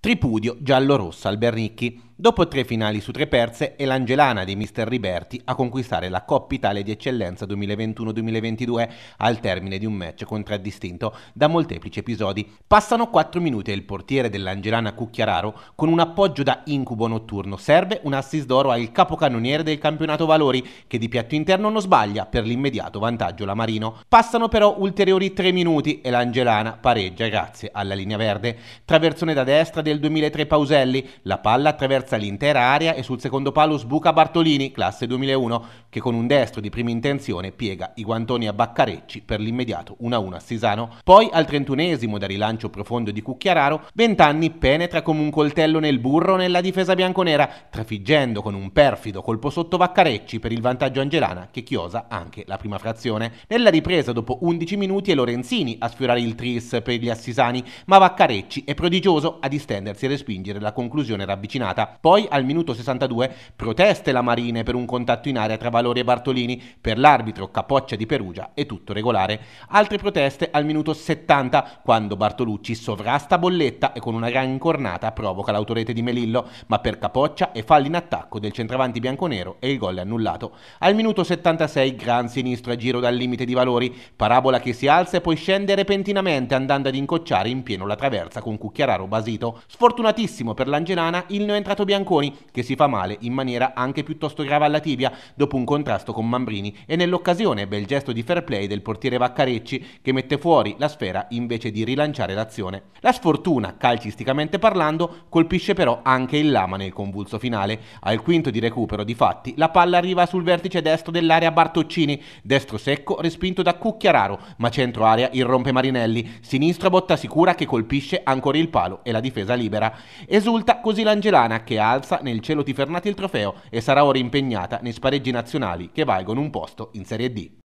Tripudio giallo-rossa al Bernicchi. Dopo tre finali su tre perse, è l'Angelana di Mister Riberti a conquistare la Coppa Italia di Eccellenza 2021-2022 al termine di un match contraddistinto da molteplici episodi. Passano 4 minuti e il portiere dell'Angelana Cucchiararo, con un appoggio da incubo notturno, serve un assist d'oro al capocannoniere del campionato Valori, che di piatto interno non sbaglia per l'immediato vantaggio la Marino. Passano però ulteriori 3 minuti e l'Angelana pareggia grazie alla linea verde. Traversone da destra del 2003 Pauselli, la palla attraversa attraversa l'intera area e sul secondo palo sbuca Bartolini, classe 2001, che con un destro di prima intenzione piega i guantoni a Baccarecci per l'immediato 1-1 a Sisano. Poi al 31 da rilancio profondo di Cucchiararo, Vent'anni penetra come un coltello nel burro nella difesa bianconera, trafiggendo con un perfido colpo sotto Vaccarecci per il vantaggio angelana che chiosa anche la prima frazione. Nella ripresa dopo 11 minuti è Lorenzini a sfiorare il tris per gli assisani, ma Vaccarecci è prodigioso a distendersi e respingere la conclusione ravvicinata. Poi al minuto 62 proteste la Marine per un contatto in area tra Valori e Bartolini per l'arbitro Capoccia di Perugia e tutto regolare. Altre proteste al minuto 70 quando Bartolucci sovrasta Bolletta e con una gran incornata provoca l'autorete di Melillo, ma per Capoccia e falli in attacco del centravanti bianconero e il gol è annullato. Al minuto 76 gran sinistro a giro dal limite di Valori, parabola che si alza e poi scende repentinamente andando ad incocciare in pieno la traversa con Cucchiararo Basito. Sfortunatissimo per l'Angelana, il non è entrato Bianconi che si fa male in maniera anche piuttosto grave alla tibia dopo un contrasto con Mambrini e nell'occasione bel gesto di fair play del portiere Vaccarecci che mette fuori la sfera invece di rilanciare l'azione. La sfortuna, calcisticamente parlando, colpisce però anche il Lama nel convulso finale. Al quinto di recupero, difatti, la palla arriva sul vertice destro dell'area Bartoccini, destro secco respinto da Cucchiararo, ma centro area irrompe Marinelli, sinistra botta sicura che colpisce ancora il palo e la difesa libera. Esulta così l'Angelana che alza nel cielo Tifernati il trofeo e sarà ora impegnata nei spareggi nazionali che valgono un posto in Serie D.